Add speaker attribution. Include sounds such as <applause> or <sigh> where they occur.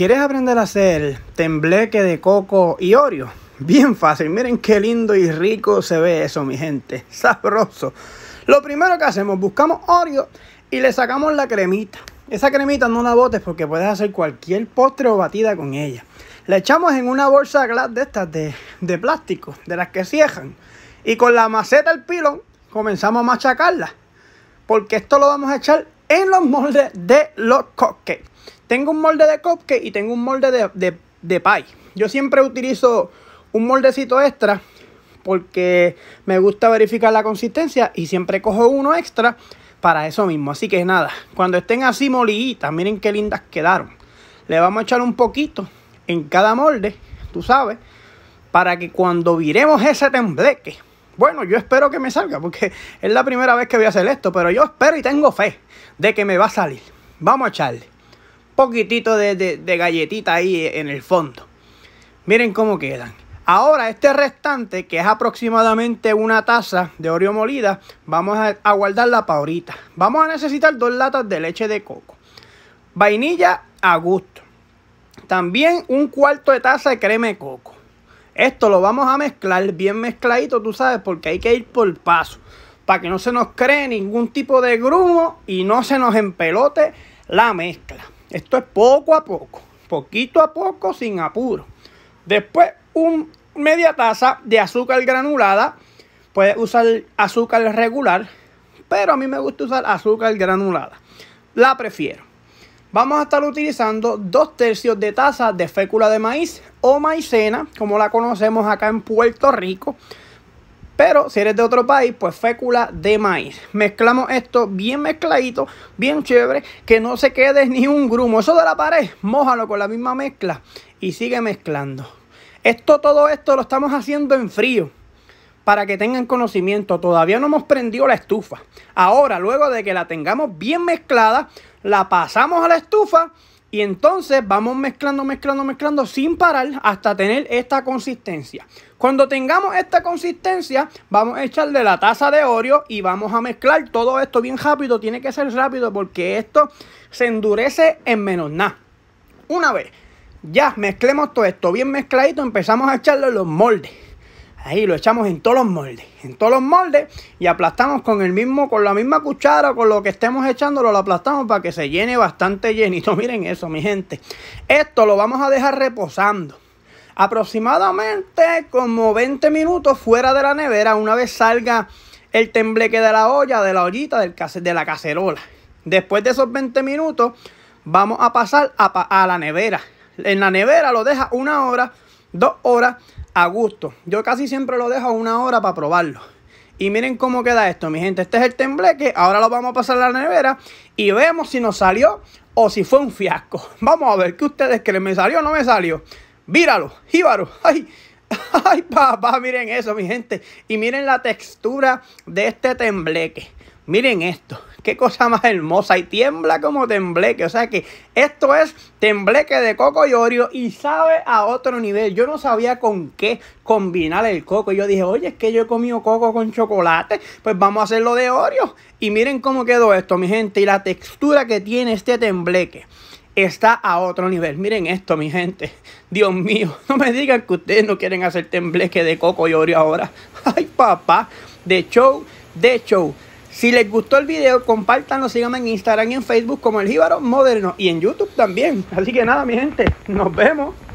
Speaker 1: ¿Quieres aprender a hacer tembleque de coco y oreo? Bien fácil, miren qué lindo y rico se ve eso, mi gente. Sabroso. Lo primero que hacemos, buscamos oreo y le sacamos la cremita. Esa cremita no la botes porque puedes hacer cualquier postre o batida con ella. La echamos en una bolsa glass de estas de, plástico, de las que cierran. Y con la maceta al pilón comenzamos a machacarla. Porque esto lo vamos a echar en los moldes de los cupcakes. Tengo un molde de cupcake y tengo un molde de, de, de pie. Yo siempre utilizo un moldecito extra porque me gusta verificar la consistencia y siempre cojo uno extra para eso mismo. Así que nada, cuando estén así moliditas, miren qué lindas quedaron. Le vamos a echar un poquito en cada molde, tú sabes, para que cuando viremos ese tembleque, bueno, yo espero que me salga, porque <laughs> es la primera vez que voy a hacer esto, pero yo espero y tengo fe de que me va a salir. Vamos a echarle poquitito de, galletita ahí en el fondo. Miren cómo quedan. Ahora, este restante, que es aproximadamente una taza de Oreo molida, vamos a, a, guardarla para ahorita. Vamos a necesitar dos latas de leche de coco. Vainilla a gusto. También un cuarto de taza de crema de coco. Esto lo vamos a mezclar bien mezcladito, tú sabes, porque hay que ir por paso. Para que no se nos cree ningún tipo de grumo y no se nos empelote la mezcla. Esto es poco a poco, poquito a poco, sin apuro. Después, un media taza de azúcar granulada. Puedes usar azúcar regular, pero a mí me gusta usar azúcar granulada. La prefiero vamos a estar utilizando dos tercios de taza de fécula de maíz o maicena, como la conocemos acá en Puerto Rico. Pero si eres de otro país, pues fécula de maíz. Mezclamos esto bien mezcladito, bien chévere, que no se quede ni un grumo. Eso de la pared, mójalo con la misma mezcla y sigue mezclando. Esto, todo esto lo estamos haciendo en frío para que tengan conocimiento, todavía no hemos prendido la estufa. Ahora, luego de que la tengamos bien mezclada, la pasamos a la estufa y entonces vamos mezclando, mezclando, mezclando sin parar hasta tener esta consistencia. Cuando tengamos esta consistencia, vamos a echarle la taza de Oreo y vamos a mezclar todo esto bien rápido. Tiene que ser rápido porque esto se endurece en menos nada. Una vez ya mezclemos todo esto bien mezcladito, empezamos a echarle los moldes. Ahí lo echamos en todos los moldes, en todos los moldes y aplastamos con el mismo, con la misma cuchara, con lo que estemos echando, lo aplastamos para que se llene bastante <laughs> llenito. Miren eso, mi gente. Esto lo vamos a dejar reposando aproximadamente como 20 minutos fuera de la nevera una vez salga el tembleque de la olla, de la ollita, del de la cacerola. Después de esos 20 minutos vamos a pasar a, a la nevera. En la nevera lo deja una hora, dos horas a gusto. Yo casi siempre lo dejo una hora para probarlo. Y miren cómo queda esto, mi gente. Este es el tembleque. Ahora lo vamos a pasar a la nevera y vemos si nos salió o si fue un fiasco. <laughs> Vamos a ver qué ustedes creen. ¿Me salió o no me salió? Víralo, jíbaro. <laughs> ¡Ay! ¡Ay, papá! Miren eso, mi gente. Y miren la textura de este tembleque. Miren esto. Qué cosa más hermosa. Y tiembla como tembleque. O sea que esto es tembleque de coco y oreo. Y sabe a otro nivel. Yo no sabía con qué combinar el coco. yo dije, oye, es que yo he comido coco con chocolate. Pues vamos a hacerlo de oreo. Y miren cómo quedó esto, mi gente. Y la textura que tiene este tembleque está a otro nivel. Miren esto, mi gente. Dios mío, <laughs> no me digan que ustedes no quieren hacer tembleque de coco y oreo ahora. <laughs> Ay, papá, de show, de show. Si les gustó el video, compártanlo, síganme en Instagram y en Facebook como El Jíbaro Moderno y en YouTube también. Así que nada, mi gente, nos vemos.